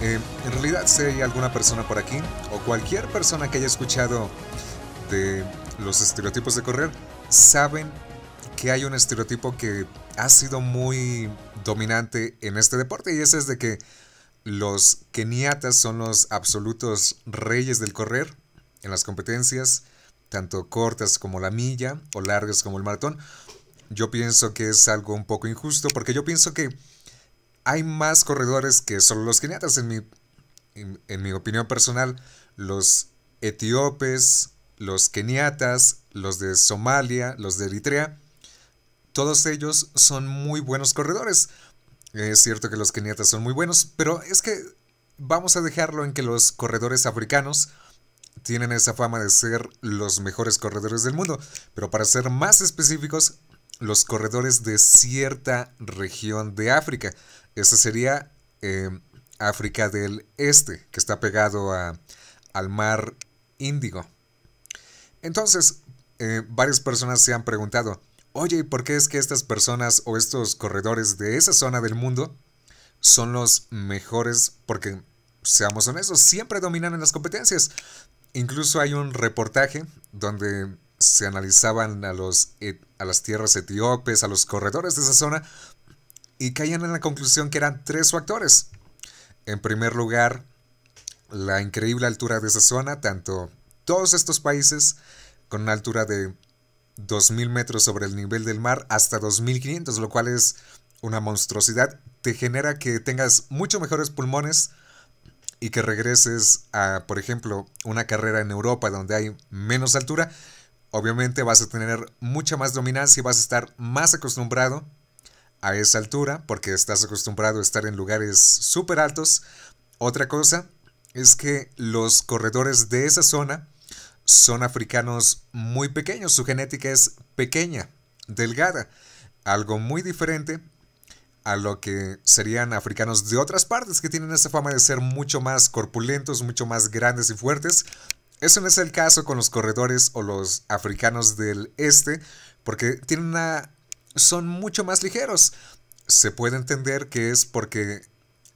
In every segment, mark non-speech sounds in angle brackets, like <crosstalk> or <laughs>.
Eh, en realidad, si hay alguna persona por aquí, o cualquier persona que haya escuchado de los estereotipos de correr, saben que hay un estereotipo que ha sido muy dominante en este deporte y ese es de que los keniatas son los absolutos reyes del correr en las competencias, tanto cortas como la milla o largas como el maratón. Yo pienso que es algo un poco injusto porque yo pienso que hay más corredores que solo los keniatas, en mi, mi opinión personal. Los etíopes, los keniatas, los de Somalia, los de Eritrea, todos ellos son muy buenos corredores. Es cierto que los keniatas son muy buenos, pero es que vamos a dejarlo en que los corredores africanos tienen esa fama de ser los mejores corredores del mundo. Pero para ser más específicos, los corredores de cierta región de África. Este sería em, África del Este, que está pegado a, al mar Índigo. Entonces, eh, varias personas se han preguntado, oye, ¿y ¿por qué es que estas personas o estos corredores de esa zona del mundo son los mejores? Porque, seamos honestos, siempre dominan en las competencias. Incluso hay un reportaje donde se analizaban a, los, a las tierras etíopes, a los corredores de esa zona, y caían en la conclusión que eran tres factores. En primer lugar, la increíble altura de esa zona, tanto todos estos países con una altura de 2.000 metros sobre el nivel del mar hasta 2.500, lo cual es una monstruosidad, te genera que tengas mucho mejores pulmones y que regreses a, por ejemplo, una carrera en Europa donde hay menos altura, obviamente vas a tener mucha más dominancia y vas a estar más acostumbrado a esa altura porque estás acostumbrado a estar en lugares súper altos. Otra cosa es que los corredores de esa zona son africanos muy pequeños, su genética es pequeña, delgada, algo muy diferente a lo que serían africanos de otras partes que tienen esa fama de ser mucho más corpulentos, mucho más grandes y fuertes. Eso no es el caso con los corredores o los africanos del este, porque tienen una son mucho más ligeros. Se puede entender que es porque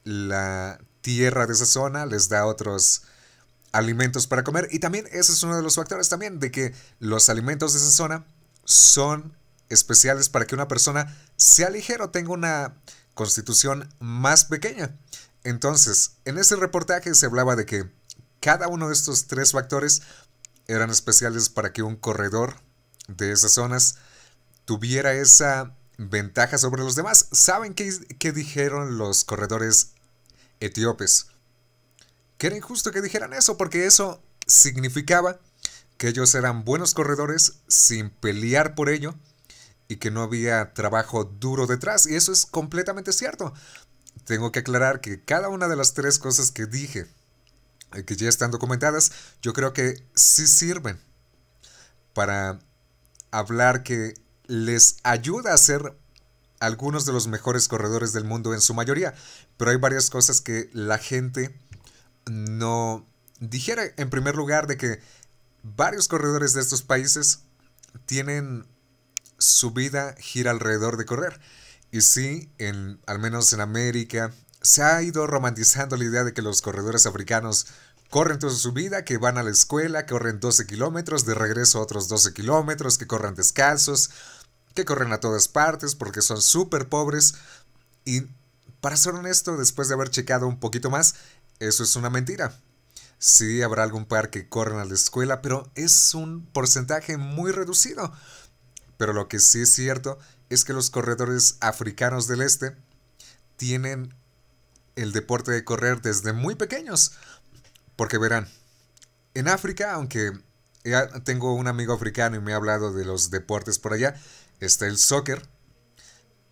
la tierra de esa zona les da otros alimentos para comer. Y también ese es uno de los factores también, de que los alimentos de esa zona son especiales para que una persona sea ligero, tenga una constitución más pequeña. Entonces, en ese reportaje se hablaba de que cada uno de estos tres factores eran especiales para que un corredor de esas zonas tuviera esa ventaja sobre los demás. ¿Saben qué, dijeron los corredores etíopes? Que era injusto que dijeran eso, porque eso significaba que ellos eran buenos corredores sin pelear por ello y que no había trabajo duro detrás. Y eso es completamente cierto. Tengo que aclarar que cada una de las tres cosas que dije, eh, que ya están documentadas, yo creo que sí sirven para hablar que les ayuda a ser algunos de los mejores corredores del mundo en su mayoría, pero hay varias cosas que la gente no dijera. En primer lugar, de que varios corredores de estos países tienen su vida gira alrededor de correr. Y sí, en, al menos en América, se ha ido romantizando la idea de que los corredores africanos corren toda su vida, que van a la escuela, corren 12 kilómetros, de regreso otros 12 kilómetros, que corran descalzos, que corren a todas partes porque son súper pobres. Y para ser honesto, después de haber checado un poquito más, eso es una mentira. Sí, habrá algún par que corren a la escuela, pero es un porcentaje muy reducido. Pero lo que sí es cierto es que los corredores africanos del este tienen el deporte de correr desde muy pequeños. Porque verán, en África, aunque tengo un amigo africano y me ha hablado de los deportes por allá, está el soccer,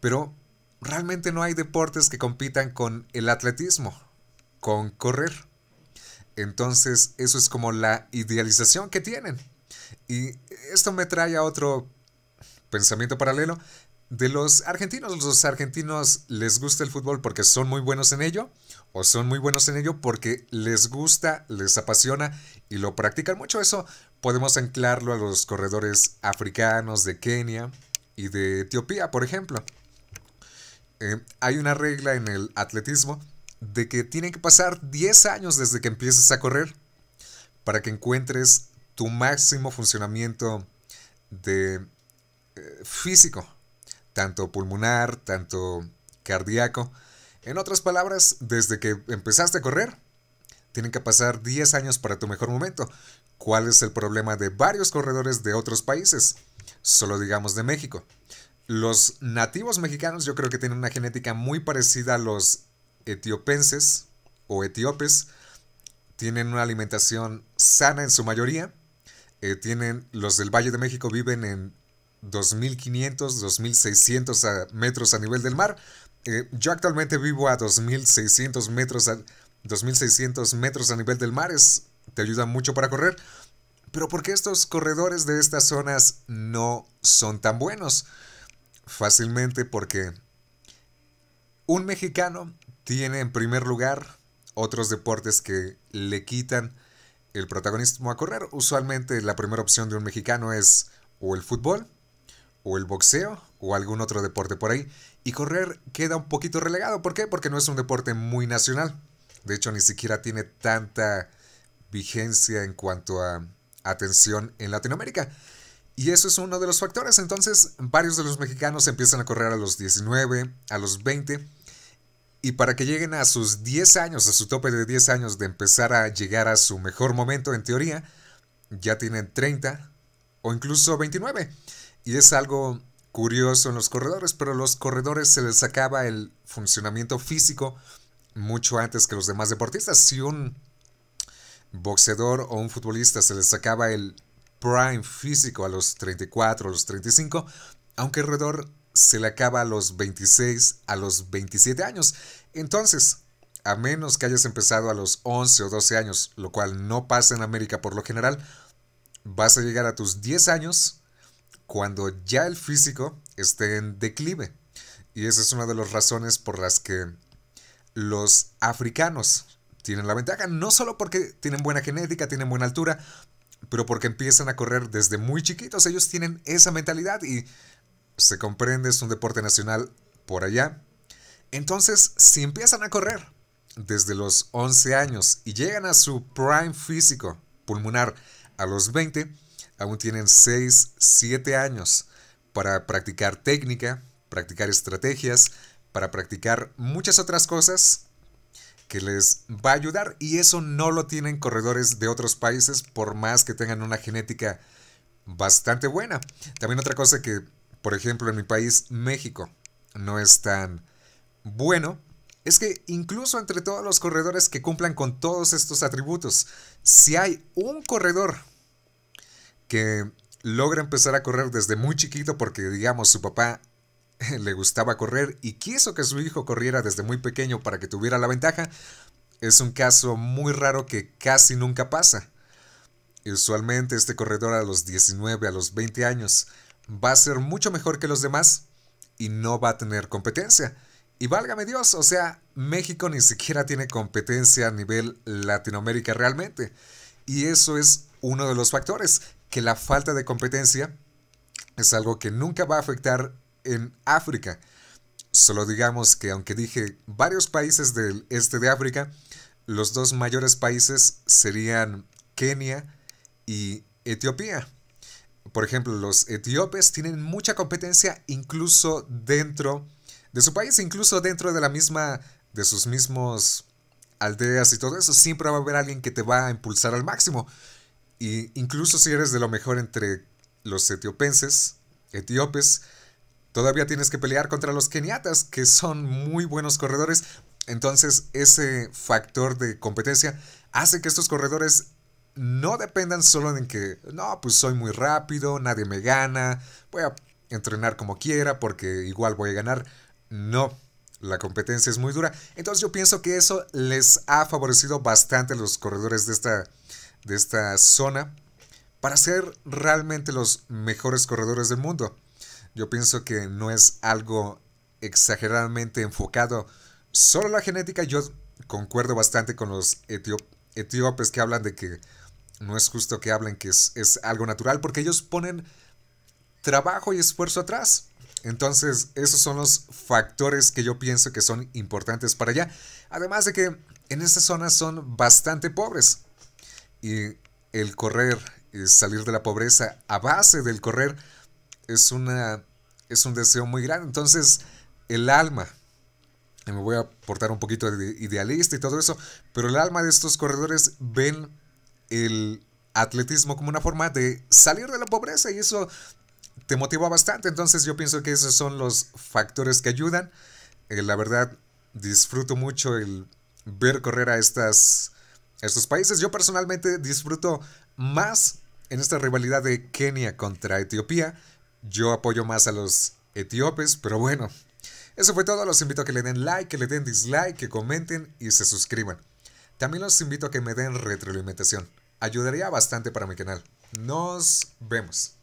pero realmente no hay deportes que compitan con el atletismo, con correr. Entonces eso es como la idealización que tienen. Y esto me trae a otro pensamiento paralelo de los argentinos. Los argentinos les gusta el fútbol porque son muy buenos en ello o son muy buenos en ello porque les gusta, les apasiona y lo practican mucho. Eso podemos anclarlo a los corredores africanos de Kenia, y de Etiopía, por ejemplo. Eh, hay una regla en el atletismo de que tienen que pasar 10 años desde que empieces a correr para que encuentres tu máximo funcionamiento de eh, físico, tanto pulmonar, tanto cardíaco. En otras palabras, desde que empezaste a correr, tienen que pasar 10 años para tu mejor momento. ¿Cuál es el problema de varios corredores de otros países? Solo digamos de México. Los nativos mexicanos yo creo que tienen una genética muy parecida a los etiopenses o etíopes. Tienen una alimentación sana en su mayoría. Eh, tienen, los del Valle de México viven en 2500, 2600 ah, metros a nivel del mar. Eh, yo actualmente vivo a 2600 metros a, 2600 metros a nivel del mar, es, te ayuda mucho para correr. Pero ¿por qué estos corredores de estas zonas no son tan buenos? Fácilmente porque un mexicano tiene en primer lugar otros deportes que le quitan el protagonismo a correr. Usualmente la primera opción de un mexicano es o el fútbol, o el boxeo, o algún otro deporte por ahí. Y correr queda un poquito relegado. ¿Por qué? Porque no es un deporte muy nacional. De hecho, ni siquiera tiene tanta vigencia en cuanto a atención en Latinoamérica. Y eso es uno de los factores. Entonces, varios de los mexicanos empiezan a correr a los 19, a los 20. Y para que lleguen a sus 10 años, a su tope de 10 años de empezar a llegar a su mejor momento, en teoría, ya tienen 30 o incluso 29. Y es algo curioso en los corredores, pero a los corredores se les acaba el funcionamiento físico mucho antes que los demás deportistas. Si un boxeador o un futbolista se les sacaba el prime físico a los 34, a los 35, aunque alrededor se le acaba a los 26, a los 27 años. Entonces, a menos que hayas empezado a los 11 o 12 años, lo cual no pasa en América por lo general, vas a llegar a tus 10 años cuando ya el físico esté en declive. Y esa es una de las razones por las que los africanos tienen la ventaja, no solo porque tienen buena genética, tienen buena altura, pero porque empiezan a correr desde muy chiquitos. Ellos tienen esa mentalidad y se comprende, es un deporte nacional por allá. Entonces, si empiezan a correr desde los 11 años y llegan a su prime físico pulmonar a los 20, aún tienen 6, 7 años para practicar técnica, practicar estrategias, para practicar muchas otras cosas que les va a ayudar y eso no lo tienen corredores de otros países por más que tengan una genética bastante buena. También otra cosa que, por ejemplo, en mi país, México, no es tan bueno, es que incluso entre todos los corredores que cumplan con todos estos atributos, si hay un corredor que logra empezar a correr desde muy chiquito porque, digamos, su papá <laughs> le gustaba correr y quiso que su hijo corriera desde muy pequeño para que tuviera la ventaja, es un caso muy raro que casi nunca pasa. Usualmente este corredor a los 19, a los 20 años, va a ser mucho mejor que los demás y no va a tener competencia. Y válgame Dios, o sea, México ni siquiera tiene competencia a nivel Latinoamérica realmente. Y eso es uno de los factores, que la falta de competencia es algo que nunca va a afectar en África. Solo digamos que aunque dije varios países del este de África, los dos mayores países serían Kenia y Etiopía. Por ejemplo, los etíopes tienen mucha competencia incluso dentro de su país, incluso dentro de la misma, de sus mismos aldeas y todo eso. Siempre va a haber alguien que te va a impulsar al máximo. Y incluso si eres de lo mejor entre los etiopenses, etíopes, Todavía tienes que pelear contra los keniatas, que son muy buenos corredores. Entonces, ese factor de competencia hace que estos corredores no dependan solo en que, no, pues soy muy rápido, nadie me gana, voy a entrenar como quiera porque igual voy a ganar. No, la competencia es muy dura. Entonces yo pienso que eso les ha favorecido bastante a los corredores de esta, de esta zona para ser realmente los mejores corredores del mundo. Yo pienso que no es algo exageradamente enfocado solo la genética. Yo concuerdo bastante con los etíopes que hablan de que no es justo que hablen que es, algo natural, porque ellos ponen trabajo y esfuerzo atrás. Entonces, esos son los factores que yo pienso que son importantes para allá. Además de que en estas zona son bastante pobres. Y el correr, eh, salir de la pobreza a base del correr, es, una, es un deseo muy grande. Entonces, el alma, me voy a portar un poquito de idealista y todo eso, pero el alma de estos corredores ven el atletismo como una forma de salir de la pobreza y eso te motiva bastante. Entonces yo pienso que esos son los factores que ayudan. Eh, la verdad, disfruto mucho el ver correr a, estas, a estos países. Yo personalmente disfruto más en esta rivalidad de Kenia contra Etiopía, yo apoyo más a los etíopes, pero bueno. Eso fue todo. Los invito a que le den like, que le den dislike, que comenten y se suscriban. También los invito a que me den retroalimentación. Ayudaría bastante para mi canal. Nos vemos.